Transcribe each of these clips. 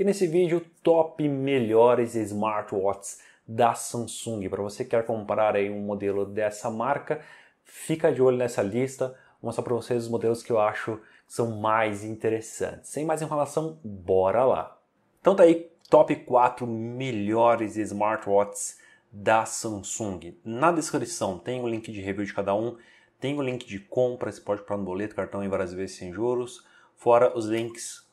E nesse vídeo, top melhores smartwatches da Samsung. Para você que quer comprar aí um modelo dessa marca, fica de olho nessa lista. Vou mostrar para vocês os modelos que eu acho que são mais interessantes. Sem mais enrolação, bora lá. Então tá aí, top 4 melhores smartwatches da Samsung. Na descrição tem o link de review de cada um, tem o link de compra, você pode comprar no boleto, cartão e várias vezes sem juros, fora os links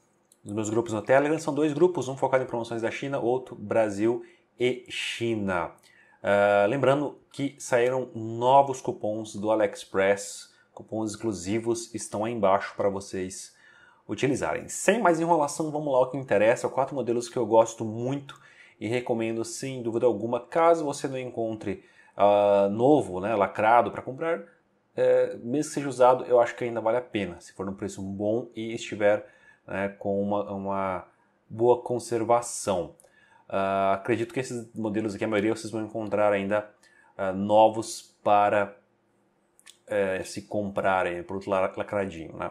dos meus grupos no Telegram. São dois grupos, um focado em promoções da China, outro Brasil e China. Uh, lembrando que saíram novos cupons do AliExpress, cupons exclusivos estão aí embaixo para vocês utilizarem. Sem mais enrolação, vamos lá o que interessa, quatro modelos que eu gosto muito e recomendo sem dúvida alguma, caso você não encontre uh, novo, né, lacrado para comprar, eh, mesmo que seja usado, eu acho que ainda vale a pena, se for num preço bom e estiver né, com uma, uma, boa conservação. Uh, acredito que esses modelos aqui, a maioria vocês vão encontrar ainda uh, novos para uh, se comprarem, né, produto lacradinho. Né?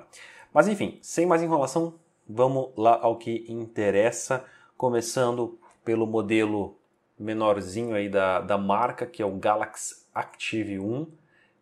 Mas enfim, sem mais enrolação, vamos lá ao que interessa, começando pelo modelo menorzinho aí da, da marca, que é o Galaxy Active 1.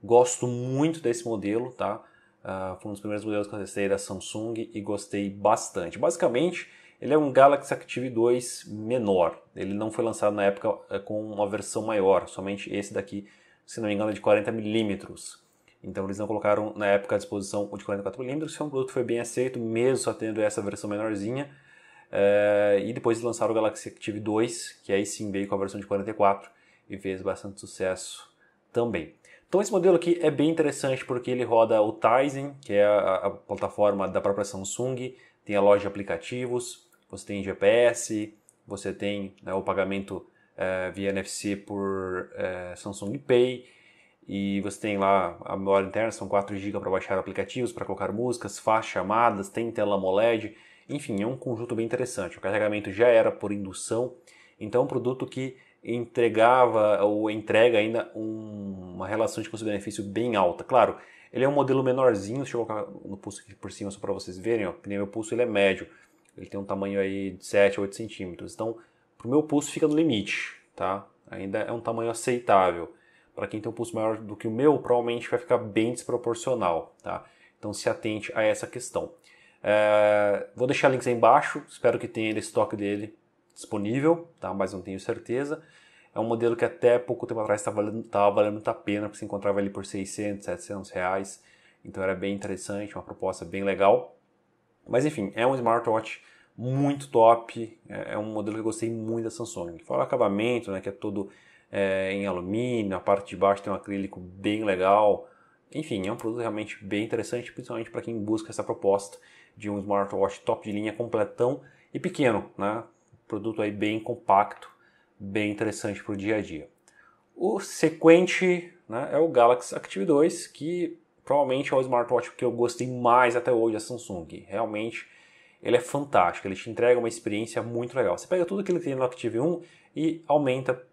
Gosto muito desse modelo, tá? Ah, foi um dos primeiros modelos que eu testei da Samsung e gostei bastante. Basicamente, ele é um Galaxy Active 2 menor. Ele não foi lançado na época eh, com uma versão maior, somente esse daqui, se não me engano, é de 40 milímetros. Então eles não colocaram na época à disposição o de 44mm, que foi é um produto que foi bem aceito, mesmo só tendo essa versão menorzinha. Eh, e depois lançaram o Galaxy Active 2, que aí sim veio com a versão de 44 e fez bastante sucesso também. Então esse modelo aqui é bem interessante porque ele roda o Tizen, que é a, a plataforma da própria Samsung, tem a loja de aplicativos, você tem GPS, você tem né, o pagamento é, via NFC por é, Samsung Pay, e você tem lá a memória interna, são 4 GB para baixar aplicativos, para colocar músicas, faz chamadas, tem tela AMOLED, enfim, é um conjunto bem interessante. O carregamento já era por indução, então é um produto que entregava ou entrega ainda um, uma relação de custo-benefício bem alta. Claro, ele é um modelo menorzinho, deixa eu colocar no pulso aqui por cima só para vocês verem, ó, que nem meu pulso ele é médio, ele tem um tamanho aí de 7 a 8 centímetros, então para o meu pulso fica no limite, tá? Ainda é um tamanho aceitável. Para quem tem um pulso maior do que o meu, provavelmente vai ficar bem desproporcional, tá? Então se atente a essa questão. É... Vou deixar links aí embaixo, espero que tenha esse estoque dele disponível, tá? mas não tenho certeza. É um modelo que até pouco tempo atrás estava valendo, muito valendo muita pena, porque se encontrava ali por 600, 700 reais. Então era bem interessante, uma proposta bem legal. Mas enfim, é um smartwatch muito top, é, é um modelo que eu gostei muito da Samsung. Fora o acabamento, né, que é todo é, em alumínio, a parte de baixo tem um acrílico bem legal. Enfim, é um produto realmente bem interessante, principalmente para quem busca essa proposta de um smartwatch top de linha, completão e pequeno, né? Produto aí bem compacto, bem interessante para o dia a dia. O sequente né, é o Galaxy Active 2, que provavelmente é o smartwatch que eu gostei mais até hoje da Samsung. Realmente ele é fantástico, ele te entrega uma experiência muito legal. Você pega tudo aquilo que tem no Active 1 e aumenta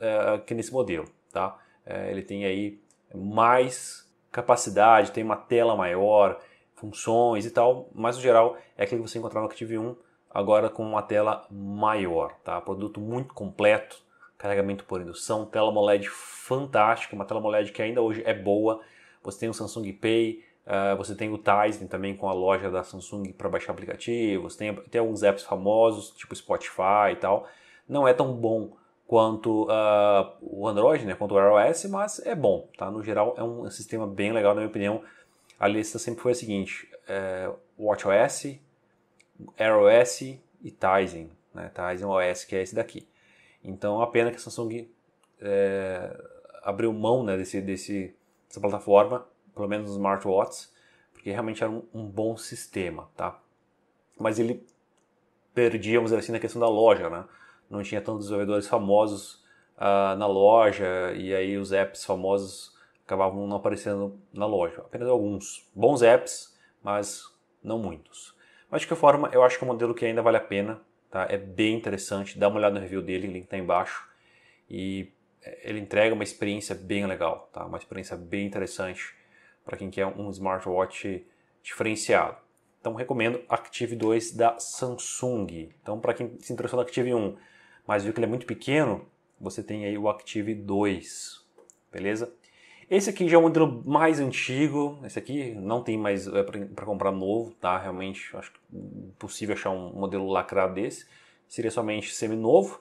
é, aqui nesse modelo. Tá? É, ele tem aí mais capacidade, tem uma tela maior, funções e tal, mas no geral é aquilo que você encontrar no Active 1 agora com uma tela maior, tá? Produto muito completo, carregamento por indução, tela AMOLED fantástica, uma tela AMOLED que ainda hoje é boa. Você tem o Samsung Pay, eh, você tem o Tizen também com a loja da Samsung para baixar aplicativos, tem, até alguns apps famosos, tipo Spotify e tal. Não é tão bom quanto uh, o Android, né, quanto o iOS, mas é bom, tá? No geral é um sistema bem legal, na minha opinião. A lista sempre foi a seguinte, é, o WatchOS, AeroS e Tizen, né? Tizen OS, que é esse daqui. Então, a pena que a Samsung é, abriu mão né, desse, desse, dessa plataforma, pelo menos nos smartwatches, porque realmente era um, um, bom sistema, tá? Mas ele perdia, vamos dizer assim, na questão da loja, né? Não tinha tantos desenvolvedores famosos uh, na loja, e aí os apps famosos acabavam não aparecendo na loja. Apenas alguns bons apps, mas não muitos. Mas de qualquer forma, eu acho que é um modelo que ainda vale a pena, tá? É bem interessante, dá uma olhada no review dele, o link tá embaixo. E é, ele entrega uma experiência bem legal, tá? Uma experiência bem interessante para quem quer um smartwatch diferenciado. Então recomendo Active 2 da Samsung. Então para quem se interessou no Active 1, mas viu que ele é muito pequeno, você tem aí o Active 2, beleza? Esse aqui já é um modelo mais antigo, esse aqui não tem mais é, para comprar novo, tá? Realmente acho impossível achar um modelo lacrado desse. Seria somente semi-novo.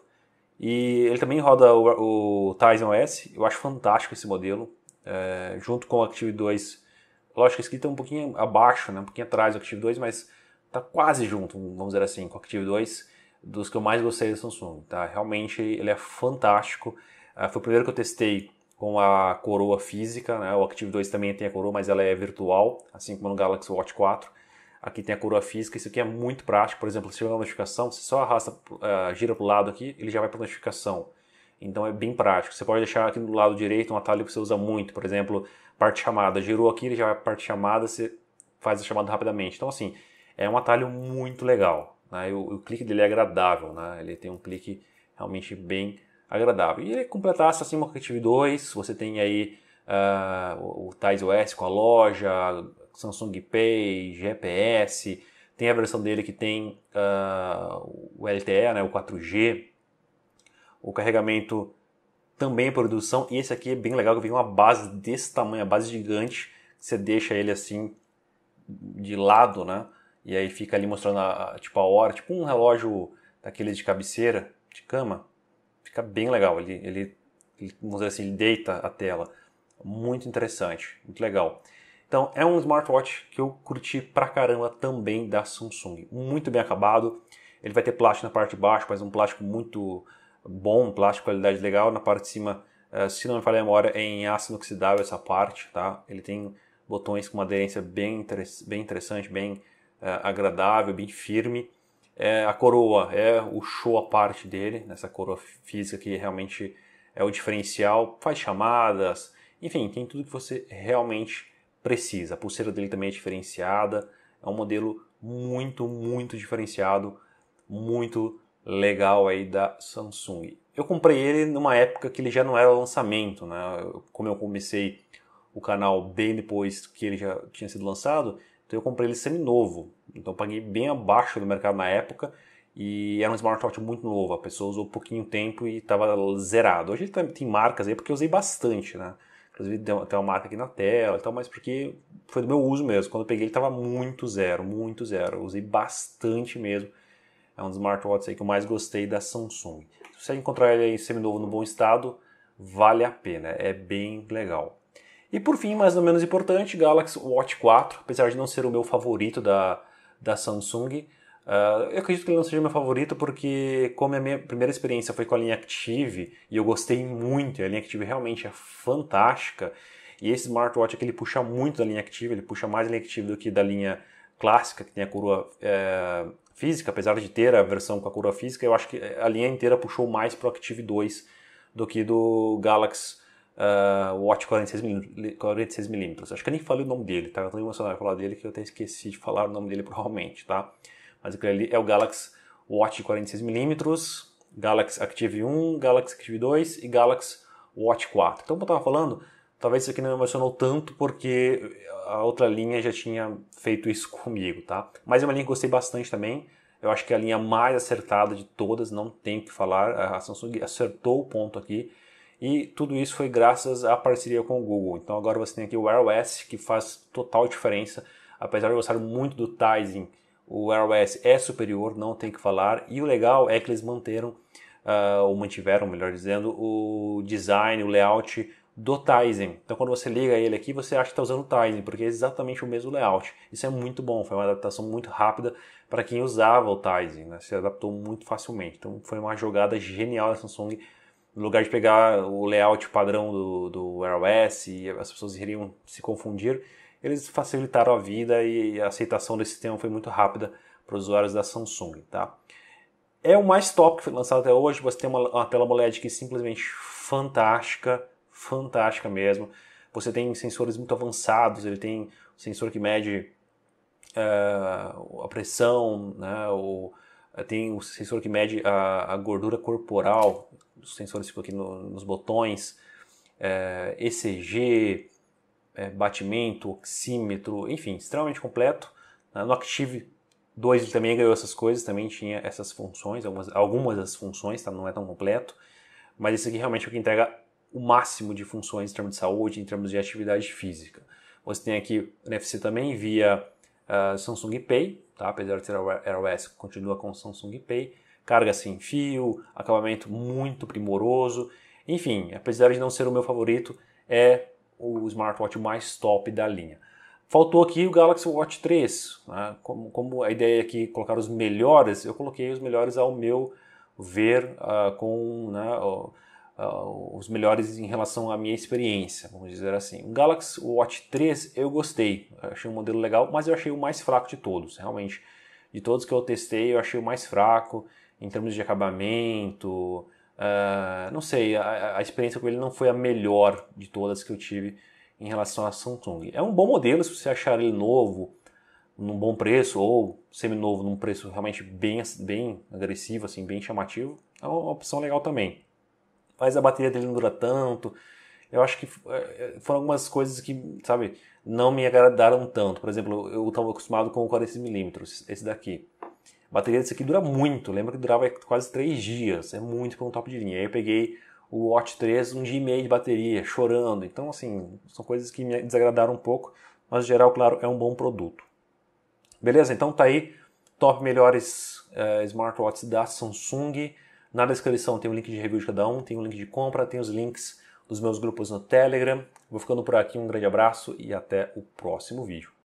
E ele também roda o, o Tizen OS, eu acho fantástico esse modelo. É, junto com o Active 2, lógico que esse aqui está um pouquinho abaixo, né? um pouquinho atrás do Active 2, mas está quase junto, vamos dizer assim, com o Active 2, dos que eu mais gostei é da Samsung. Tá? Realmente ele é fantástico. É, foi o primeiro que eu testei com a coroa física, né? o Active 2 também tem a coroa, mas ela é virtual, assim como no Galaxy Watch 4. Aqui tem a coroa física, isso aqui é muito prático, por exemplo, se tiver uma notificação, você só arrasta, uh, gira para o lado aqui, ele já vai para a notificação. Então é bem prático. Você pode deixar aqui no lado direito um atalho que você usa muito, por exemplo, parte chamada. Girou aqui, ele já vai para parte chamada, você faz a chamada rapidamente. Então, assim, é um atalho muito legal. Né? O, o clique dele é agradável, né? ele tem um clique realmente bem agradável. E ele é completasse assim uma Active 2, você tem aí uh, o, o Tais OS com a loja, Samsung Pay, GPS, tem a versão dele que tem uh, o LTE, né, o 4G, o carregamento também em produção, e esse aqui é bem legal, que vem uma base desse tamanho, a base gigante, você deixa ele assim de lado, né, e aí fica ali mostrando a, tipo a hora, tipo um relógio daquele de cabeceira, de cama, Fica bem legal. Ele, ele, ele vamos dizer assim, ele deita a tela. Muito interessante, muito legal. Então, é um smartwatch que eu curti pra caramba também da Samsung. Muito bem acabado. Ele vai ter plástico na parte de baixo, mas um plástico muito bom, plástico de qualidade legal. Na parte de cima, eh, se não me falha a memória, é em aço inoxidável essa parte, tá? Ele tem botões com uma aderência bem, bem interessante, bem eh, agradável, bem firme. É, a coroa é o show à parte dele, nessa coroa física que realmente é o diferencial. Faz chamadas, enfim, tem tudo que você realmente precisa. A pulseira dele também é diferenciada, é um modelo muito, muito diferenciado, muito legal aí da Samsung. Eu comprei ele numa época que ele já não era lançamento, né? Como eu comecei o canal bem depois que ele já tinha sido lançado, então eu comprei ele semi-novo, Então eu paguei bem abaixo do mercado na época. E era um smartwatch muito novo. A pessoa usou pouquinho tempo e estava zerado. Hoje ele tá, tem marcas aí porque eu usei bastante, né? Inclusive tem uma marca aqui na tela e tal, mas porque foi do meu uso mesmo. Quando eu peguei ele estava muito zero, muito zero. Eu usei bastante mesmo. É um dos smartwatches aí que eu mais gostei da Samsung. Se você encontrar ele aí novo no bom estado, vale a pena. É bem legal. E por fim, mais ou menos importante, Galaxy Watch 4, apesar de não ser o meu favorito da, da Samsung, uh, eu acredito que ele não seja meu favorito porque, como a minha primeira experiência foi com a linha Active, e eu gostei muito, a linha Active realmente é fantástica, e esse smartwatch aqui é ele puxa muito da linha Active, ele puxa mais da linha Active do que da linha clássica, que tem a coroa é, física, apesar de ter a versão com a coroa física, eu acho que a linha inteira puxou mais pro Active 2 do que do Galaxy uh, Watch 46mm, Acho que eu nem falei o nome dele, tá? Eu tô emocionado de falar dele que eu até esqueci de falar o nome dele provavelmente, tá? Mas aquele ali é o Galaxy Watch 46mm, Galaxy Active 1, Galaxy Active 2 e Galaxy Watch 4. Então, como eu tava falando, talvez isso aqui não me emocionou tanto porque a outra linha já tinha feito isso comigo, tá? Mas é uma linha que eu gostei bastante também. Eu acho que é a linha mais acertada de todas, não tem o que falar. A Samsung acertou o ponto aqui. E tudo isso foi graças à parceria com o Google. Então agora você tem aqui o Wear OS, que faz total diferença. Apesar de eu gostar muito do Tizen, o Wear OS é superior, não tem que falar. E o legal é que eles manteram, uh, ou mantiveram, melhor dizendo, o design, o layout do Tizen. Então quando você liga ele aqui, você acha que está usando o Tizen, porque é exatamente o mesmo layout. Isso é muito bom, foi uma adaptação muito rápida para quem usava o Tizen, né? se adaptou muito facilmente. Então foi uma jogada genial da Samsung no lugar de pegar o layout padrão do, do iOS e as pessoas iriam se confundir, eles facilitaram a vida e a aceitação desse sistema foi muito rápida para os usuários da Samsung, tá? É o mais top que foi lançado até hoje, você tem uma, uma tela AMOLED que é simplesmente fantástica, fantástica mesmo. Você tem sensores muito avançados, ele tem um sensor que mede uh, a pressão, né, o, ah, tem o um sensor que mede a, a gordura corporal, os sensores ficam aqui no, nos botões, é, eh, ECG, é, eh, batimento, oxímetro, enfim, extremamente completo. Ah, no Active 2 ele também ganhou essas coisas, também tinha essas funções, algumas, algumas das funções, tá? não é tão completo, mas esse aqui realmente é o que entrega o máximo de funções em termos de saúde, em termos de atividade física. Você tem aqui NFC também via uh, Samsung Pay, tá? apesar de ser iOS, continua com Samsung Pay. Carga sem fio, acabamento muito primoroso. Enfim, apesar de não ser o meu favorito, é o smartwatch mais top da linha. Faltou aqui o Galaxy Watch 3. Né? Como, como, a ideia é aqui colocar os melhores, eu coloquei os melhores ao meu ver uh, com né, uh, os melhores em relação à minha experiência, vamos dizer assim. O Galaxy Watch 3 eu gostei, achei um modelo legal, mas eu achei o mais fraco de todos, realmente. De todos que eu testei, eu achei o mais fraco em termos de acabamento. Uh, não sei, a, a experiência com ele não foi a melhor de todas que eu tive em relação à Samsung. É um bom modelo se você achar ele novo, num bom preço, ou semi-novo num preço realmente bem, bem agressivo, assim, bem chamativo. É uma opção legal também. Mas a bateria dele não dura tanto. Eu acho que é, é, foram algumas coisas que, sabe, não me agradaram tanto. Por exemplo, eu estava acostumado com o 45mm, esse daqui. A bateria desse aqui dura muito, lembra que durava quase 3 dias, é muito para um top de linha. Aí eu peguei o Watch 3, um dia e meio de bateria, chorando. Então, assim, são coisas que me desagradaram um pouco, mas em geral, claro, é um bom produto. Beleza? Então tá aí, top melhores uh, smartwatches da Samsung. Na descrição tem o link de review de cada um, tem o link de compra, tem os links dos meus grupos no Telegram. Vou ficando por aqui, um grande abraço e até o próximo vídeo.